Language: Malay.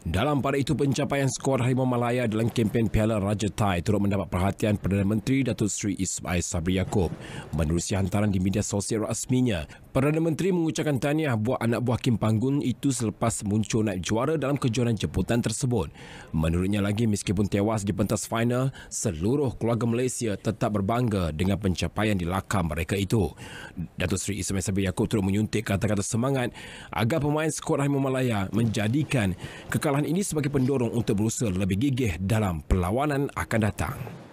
Dalam pada itu, pencapaian skor Harimau Malaya dalam kempen Piala Raja Thai turut mendapat perhatian Perdana Menteri Datuk Sri Ismail Sabri Yaakob. Menurut hantaran di media sosial rasminya, Perdana Menteri mengucapkan tahniah buat anak buah Kim Panggun itu selepas muncul naib juara dalam kejuaraan jemputan tersebut. Menurutnya lagi, meskipun tewas di pentas final, seluruh keluarga Malaysia tetap berbangga dengan pencapaian di lakar mereka itu. Datuk Sri Ismail Sabri Yaakob turut menyuntik kata-kata semangat agar pemain skor Harimau Malaya menjadikan kekal Kesalahan ini sebagai pendorong untuk berusaha lebih gigih dalam perlawanan akan datang.